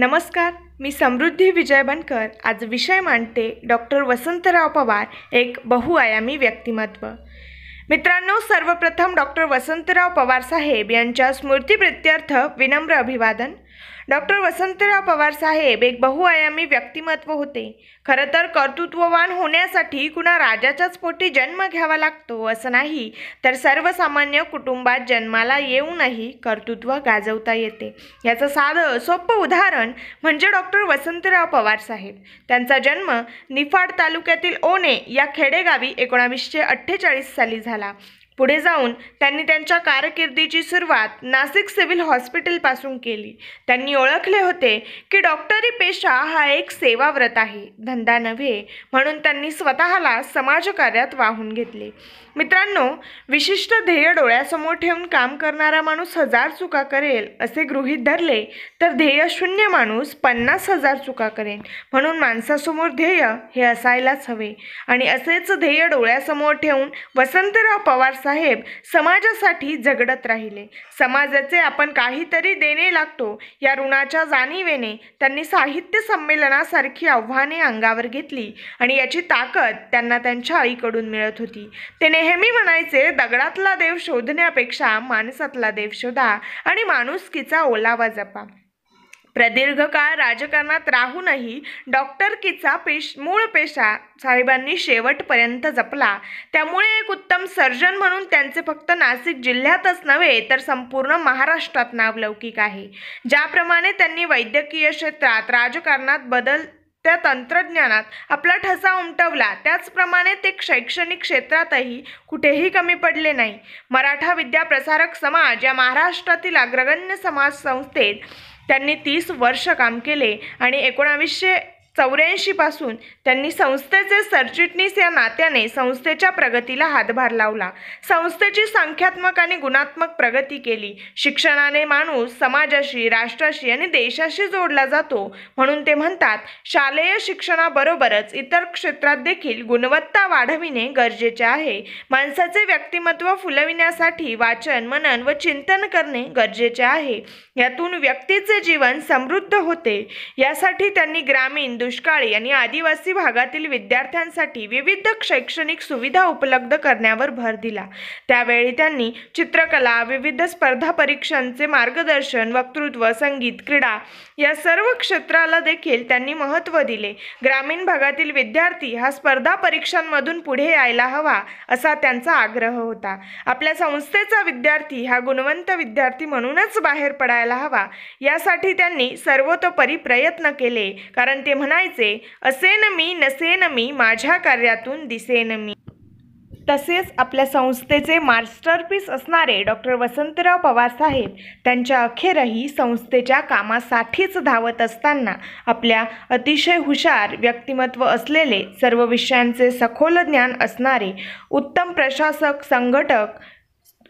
नमस्कार मी समृद्धी विजय बनकर आज विषय मांडते डॉक्टर वसंतराव पवार एक बहुआयामी व्यक्तिमत्व मित्रांनो सर्वप्रथम डॉक्टर वसंतराव पवार साहेब यांच्या स्मृतीप्रित्यर्थ विनम्र अभिवादन डॉक्टर वसंतराव पवार साहेब एक बहुआयामी व्यक्तिमत्व होते खरं तर कर्तृत्ववान होण्यासाठी कुणा राजाच्याच पोटी जन्म घ्यावा लागतो असं नाही तर सर्वसामान्य कुटुंबात जन्माला येऊनही कर्तृत्व गाजवता येते याचं साधं सोपं उदाहरण म्हणजे डॉक्टर वसंतराव पवार साहेब त्यांचा जन्म निफाड तालुक्यातील ओने या खेडेगावी एकोणावीसशे अठ्ठेचाळीस साली झाला पुढे जाऊन त्यांनी त्यांच्या कारकिर्दीची सुरुवात नाशिक सिव्हिल हॉस्पिटलपासून केली त्यांनी ओळखले होते की डॉक्टरी पेशा हा एक सेवाव्रत आहे धंदा नव्हे म्हणून त्यांनी स्वतःला समाजकार्यात वाहून घेतले मित्रांनो विशिष्ट ध्येय डोळ्यासमोर ठेवून काम करणारा माणूस हजार चुका करेल असे गृहीत धरले तर ध्येय शून्य माणूस पन्नास हजार चुका करेल म्हणून माणसासमोर ध्येय हे असायलाच हवे आणि असेच ध्येय डोळ्यासमोर ठेवून वसंतराव पवार बाबासाहेब समाजासाठी झगडत राहिले समाजाचे आपण काहीतरी देणे लागतो या ऋणाच्या जाणीवेने त्यांनी साहित्य संमेलनासारखी आव्हाने अंगावर घेतली आणि याची ताकद त्यांना त्यांच्या आईकडून मिळत होती ते नेहमी म्हणायचे दगडातला देव शोधण्यापेक्षा माणसातला देव शोधा आणि माणुसकीचा ओलावा जपा प्रदीर्घ काळ राजकारणात राहूनही डॉक्टर डॉक्टरकीचा पेश मूळ पेशा साहेबांनी शेवटपर्यंत जपला त्यामुळे एक उत्तम सर्जन म्हणून त्यांचे फक्त नाशिक जिल्ह्यातच नव्हे तर संपूर्ण महाराष्ट्रात नाव लौकिक आहे ज्याप्रमाणे त्यांनी वैद्यकीय क्षेत्रात राजकारणात बदल त्या तंत्रज्ञानात आपला ठसा उमटवला त्याचप्रमाणे ते शैक्षणिक क्षेत्रातही कुठेही कमी पडले नाही मराठा विद्याप्रसारक समाज या महाराष्ट्रातील अग्रगण्य समाज संस्थेत त्यांनी तीस वर्ष काम केले आणि एकोणावीसशे चौऱ्याऐंशीपासून त्यांनी संस्थेचे सरचिटणीस या नात्याने संस्थेच्या प्रगतीला हातभार लावला संस्थेची संख्यात्मक आणि गुणात्मक प्रगती केली शिक्षणाने माणूस समाजाशी राष्ट्राशी आणि देशाशी जोडला जातो म्हणून ते म्हणतात शालेय शिक्षणाबरोबरच इतर क्षेत्रात देखील गुणवत्ता वाढविणे गरजेचे आहे माणसाचे व्यक्तिमत्व फुलविण्यासाठी वाचन मनन व चिंतन करणे गरजेचे आहे यातून व्यक्तीचे जीवन समृद्ध होते यासाठी त्यांनी ग्रामीण दुष्काळी यांनी आदिवासी भागातील विद्यार्थ्यांसाठी विविध शैक्षणिक सुविधा उपलब्ध करण्यावर भर दिला त्यावेळी त्यांनी चित्रकला विविध स्पर्धा परीक्षांचे मार्गदर्शन वक्तृत्व संगीत क्रीडा या सर्व क्षेत्राला देखील त्यांनी महत्त्व दिले ग्रामीण भागातील विद्यार्थी हा स्पर्धा परीक्षांमधून पुढे यायला हवा असा त्यांचा आग्रह होता आपल्या संस्थेचा विद्यार्थी हा गुणवंत विद्यार्थी म्हणूनच बाहेर पडायला हवा यासाठी त्यांनी सर्वतोपरी प्रयत्न केले कारण ते म्हणा म्हणायचे असेन मी नसेन मी माझ्या कार्यातून दिसेन मी तसेच आपल्या संस्थेचे मास्टरपीस असणारे डॉक्टर वसंतराव पवार साहेब त्यांच्या अखेरही संस्थेच्या कामासाठीच धावत असताना आपल्या अतिशय हुशार व्यक्तिमत्व असलेले सर्व विषयांचे सखोल ज्ञान असणारे उत्तम प्रशासक संघटक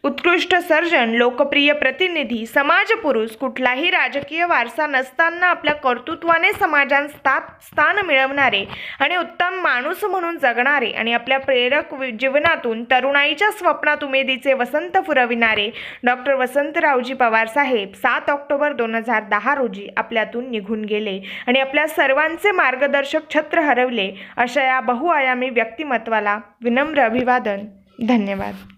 उत्कृष्ट सर्जन लोकप्रिय प्रतिनिधी समाजपुरुष कुठलाही राजकीय वारसा नसताना आपल्या कर्तृत्वाने समाजात स्थान मिळवणारे आणि उत्तम माणूस म्हणून जगणारे आणि आपल्या प्रेरक जीवनातून तरुणाईच्या स्वप्नात उमेदीचे वसंत पुरविणारे डॉक्टर वसंतरावजी पवार साहेब सात ऑक्टोबर दोन हजार दहा रोजी आपल्यातून निघून गेले आणि आपल्या सर्वांचे मार्गदर्शक छत्र हरवले अशा या बहुआयामी व्यक्तिमत्वाला विनम्र अभिवादन धन्यवाद